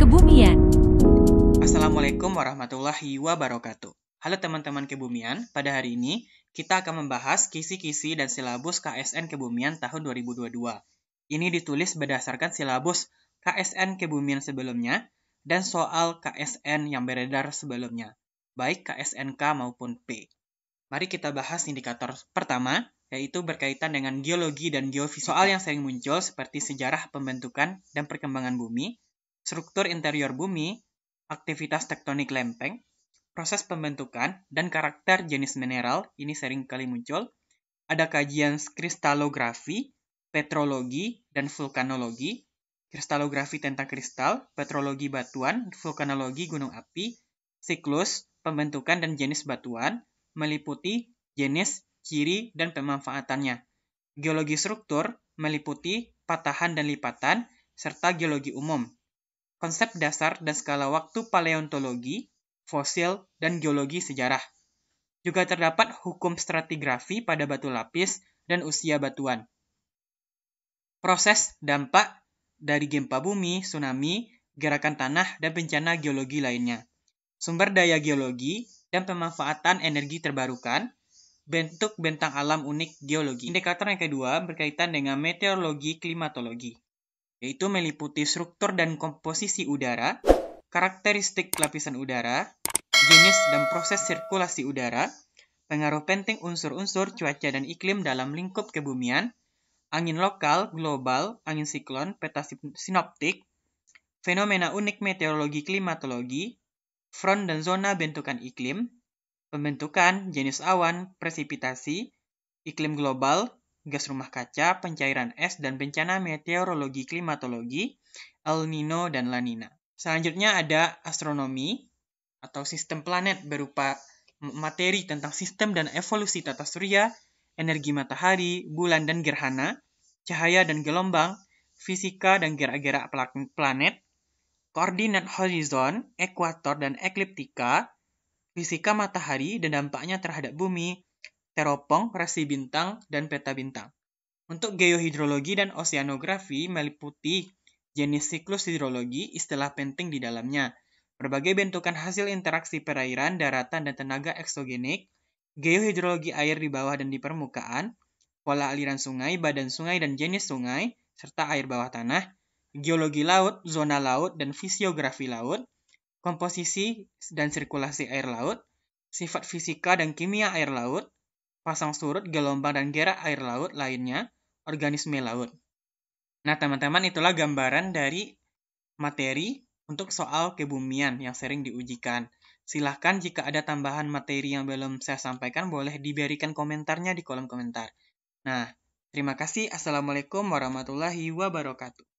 Kebumian Assalamualaikum warahmatullahi wabarakatuh. Halo teman-teman kebumian, pada hari ini kita akan membahas kisi-kisi dan silabus KSN Kebumian tahun 2022. Ini ditulis berdasarkan silabus KSN Kebumian sebelumnya dan soal KSN yang beredar sebelumnya, baik KSNK maupun P. Mari kita bahas indikator pertama, yaitu berkaitan dengan geologi dan geovisual yang sering muncul seperti sejarah pembentukan dan perkembangan bumi, struktur interior bumi, aktivitas tektonik lempeng, proses pembentukan, dan karakter jenis mineral ini sering kali muncul. Ada kajian kristalografi, petrologi, dan vulkanologi, kristalografi tentang kristal, petrologi batuan, vulkanologi gunung api, siklus, pembentukan dan jenis batuan, meliputi jenis ciri, dan pemanfaatannya. Geologi struktur meliputi patahan dan lipatan, serta geologi umum. Konsep dasar dan skala waktu paleontologi, fosil, dan geologi sejarah. Juga terdapat hukum stratigrafi pada batu lapis dan usia batuan. Proses dampak dari gempa bumi, tsunami, gerakan tanah, dan bencana geologi lainnya. Sumber daya geologi dan pemanfaatan energi terbarukan, bentuk bentang alam unik geologi. Indikator yang kedua berkaitan dengan meteorologi klimatologi, yaitu meliputi struktur dan komposisi udara, karakteristik lapisan udara, jenis dan proses sirkulasi udara, pengaruh penting unsur-unsur cuaca dan iklim dalam lingkup kebumian, angin lokal, global, angin siklon, peta sinoptik, fenomena unik meteorologi klimatologi, front dan zona bentukan iklim, pembentukan jenis awan, presipitasi, iklim global, gas rumah kaca, pencairan es, dan bencana meteorologi klimatologi, El Nino, dan La Nina. Selanjutnya ada astronomi atau sistem planet berupa materi tentang sistem dan evolusi tata surya, energi matahari, bulan dan gerhana, cahaya dan gelombang, fisika dan gerak-gerak planet, koordinat horizon, ekuator dan ekliptika, fisika matahari dan dampaknya terhadap bumi, teropong, rasi bintang, dan peta bintang. Untuk geohidrologi dan oseanografi meliputi jenis siklus hidrologi, istilah penting di dalamnya, berbagai bentukan hasil interaksi perairan, daratan, dan tenaga eksogenik, geohidrologi air di bawah dan di permukaan, pola aliran sungai, badan sungai, dan jenis sungai, serta air bawah tanah, geologi laut, zona laut, dan fisiografi laut, komposisi dan sirkulasi air laut, sifat fisika dan kimia air laut, pasang surut, gelombang, dan gerak air laut lainnya, organisme laut. Nah, teman-teman, itulah gambaran dari materi untuk soal kebumian yang sering diujikan. Silahkan jika ada tambahan materi yang belum saya sampaikan, boleh diberikan komentarnya di kolom komentar. Nah, terima kasih. Assalamualaikum warahmatullahi wabarakatuh.